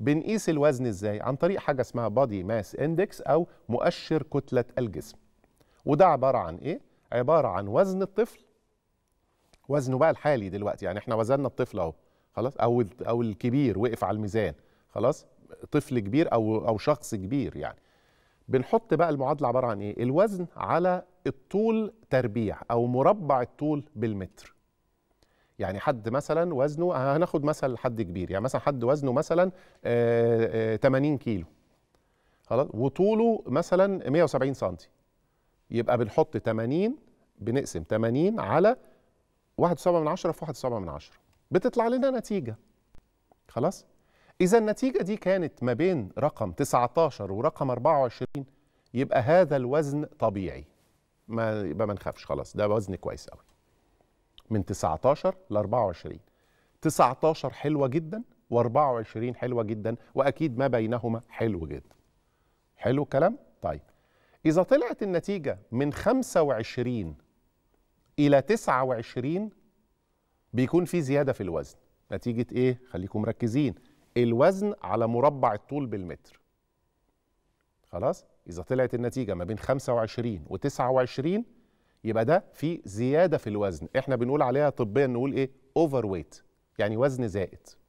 بنقيس الوزن ازاي عن طريق حاجه اسمها بادي ماس اندكس او مؤشر كتله الجسم وده عباره عن ايه عباره عن وزن الطفل وزنه بقى الحالي دلوقتي يعني احنا وزننا الطفل اهو خلاص او او الكبير وقف على الميزان خلاص طفل كبير او او شخص كبير يعني بنحط بقى المعادله عباره عن ايه الوزن على الطول تربيع او مربع الطول بالمتر يعني حد مثلا وزنه هناخد مثل حد كبير يعني مثلا حد وزنه مثلا 80 آه، آه، كيلو خلاص وطوله مثلا 170 سنتي يبقى بنحط 80 بنقسم 80 على 1.7 من 10 في 1.7 من 10 بتطلع لنا نتيجه خلاص اذا النتيجه دي كانت ما بين رقم 19 ورقم 24 يبقى هذا الوزن طبيعي ما يبقى ما نخافش خلاص ده وزن كويس قوي من 19 ل 24 19 حلوة جدا و24 حلوة جدا وأكيد ما بينهما حلو جدا حلو الكلام؟ طيب إذا طلعت النتيجة من 25 إلى 29 بيكون في زيادة في الوزن نتيجة إيه؟ خليكم مركزين الوزن على مربع الطول بالمتر خلاص؟ إذا طلعت النتيجة ما بين 25 و 29 يبقى ده في زياده في الوزن احنا بنقول عليها طبيا نقول ايه اوفر ويت يعني وزن زائد